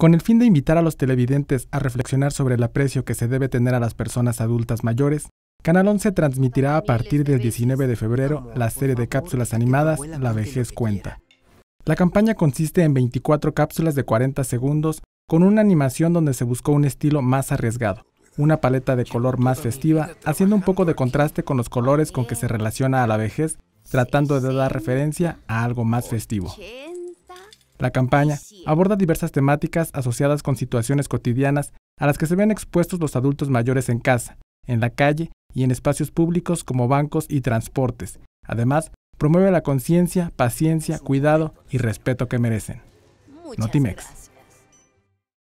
Con el fin de invitar a los televidentes a reflexionar sobre el aprecio que se debe tener a las personas adultas mayores, Canal 11 transmitirá a partir del 19 de febrero la serie de cápsulas animadas La vejez cuenta. La campaña consiste en 24 cápsulas de 40 segundos con una animación donde se buscó un estilo más arriesgado, una paleta de color más festiva, haciendo un poco de contraste con los colores con que se relaciona a la vejez, tratando de dar referencia a algo más festivo. La campaña aborda diversas temáticas asociadas con situaciones cotidianas a las que se ven expuestos los adultos mayores en casa, en la calle y en espacios públicos como bancos y transportes. Además, promueve la conciencia, paciencia, cuidado y respeto que merecen. Notimex.